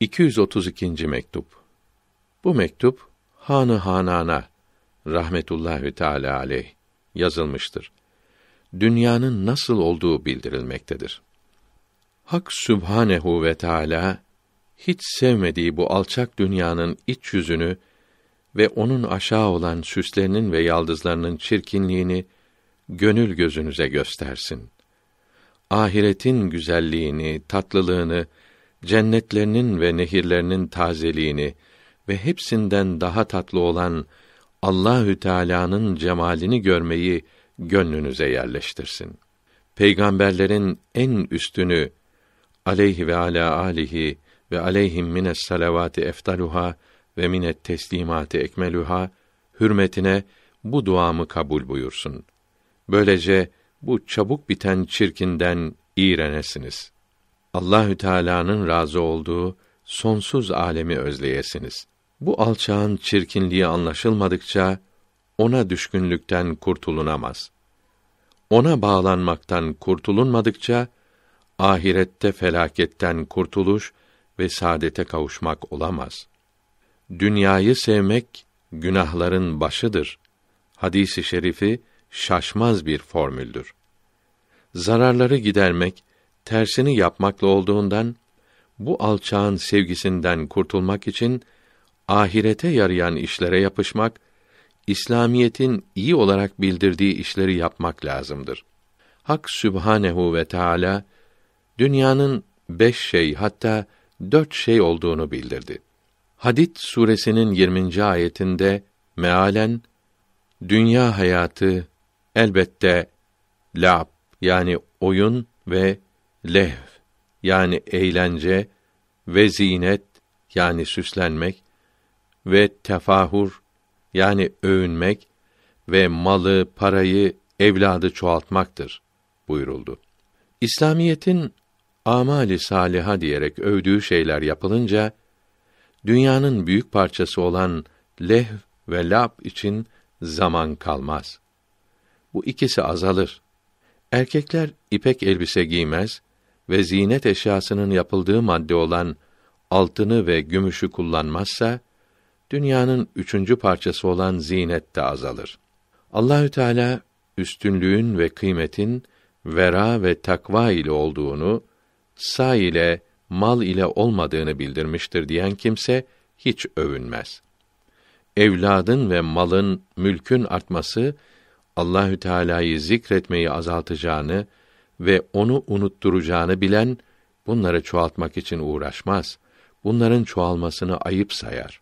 232. mektup. Bu mektup Hanı Hanan'a rahmetullahi teala aleyh yazılmıştır. Dünyanın nasıl olduğu bildirilmektedir. Hak Sübhanehu ve Teala hiç sevmediği bu alçak dünyanın iç yüzünü ve onun aşağı olan süslerinin ve yaldızlarının çirkinliğini gönül gözünüze göstersin. Ahiretin güzelliğini, tatlılığını cennetlerinin ve nehirlerinin tazeliğini ve hepsinden daha tatlı olan Allahü Teala'nın cemalini görmeyi gönlünüze yerleştirsin. Peygamberlerin en üstünü aleyhi ve ala alihi ve aleyhim mines salavati eftaluha ve minet teslimati ekmeluha hürmetine bu duamı kabul buyursun. Böylece bu çabuk biten çirkinden iğrenesiniz.'' Allahü Teala'nın razı olduğu sonsuz alemi özleyesiniz. Bu alçağın çirkinliği anlaşılmadıkça ona düşkünlükten kurtulunamaz. Ona bağlanmaktan kurtulunmadıkça ahirette felaketten kurtuluş ve saadete kavuşmak olamaz. Dünyayı sevmek günahların başıdır. Hadisi şerifi şaşmaz bir formüldür. Zararları gidermek tersini yapmakla olduğundan bu alçağın sevgisinden kurtulmak için ahirete yarayan işlere yapışmak, İslamiyetin iyi olarak bildirdiği işleri yapmak lazımdır. Hak Sübhanehu ve Teala dünyanın beş şey hatta dört şey olduğunu bildirdi. Hadid suresinin 20. ayetinde mealen dünya hayatı elbette lab yani oyun ve lehv yani eğlence ve zinet yani süslenmek ve tefahur yani övünmek ve malı, parayı, evladı çoğaltmaktır buyuruldu. İslamiyetin amali saliha diyerek övdüğü şeyler yapılınca dünyanın büyük parçası olan lehv ve lab için zaman kalmaz. Bu ikisi azalır. Erkekler ipek elbise giymez, ve zinet eşyasının yapıldığı madde olan altını ve gümüşü kullanmazsa, dünyanın üçüncü parçası olan zinet de azalır. Allahü Teala üstünlüğün ve kıymetin vera ve takva ile olduğunu, sa ile mal ile olmadığını bildirmiştir diyen kimse hiç övünmez. Evladın ve malın, mülkün artması Allahü Teala'yı zikretmeyi azaltacağını ve onu unutturacağını bilen bunları çoğaltmak için uğraşmaz. Bunların çoğalmasını ayıp sayar.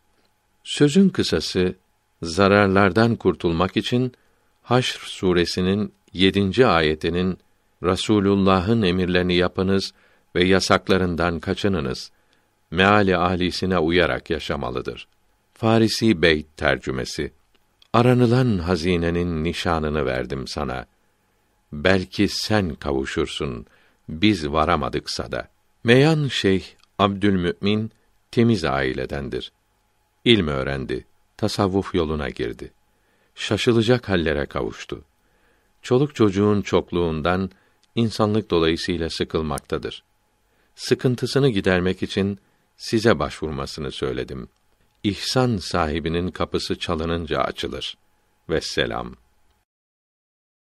Sözün kısası zararlardan kurtulmak için Haşr suresinin 7. ayetinin Rasulullah'ın emirlerini yapınız ve yasaklarından kaçınınız. Meali ahlisine uyarak yaşamalıdır. Farisi Beyt tercümesi. Aranılan hazinenin nişanını verdim sana.'' belki sen kavuşursun biz varamadıksa da. Meyan Şeyh Abdülmümin temiz ailedendir. İlm öğrendi, tasavvuf yoluna girdi. Şaşılacak hallere kavuştu. Çoluk çocuğun çokluğundan insanlık dolayısıyla sıkılmaktadır. Sıkıntısını gidermek için size başvurmasını söyledim. İhsan sahibinin kapısı çalınınca açılır. Vesselam.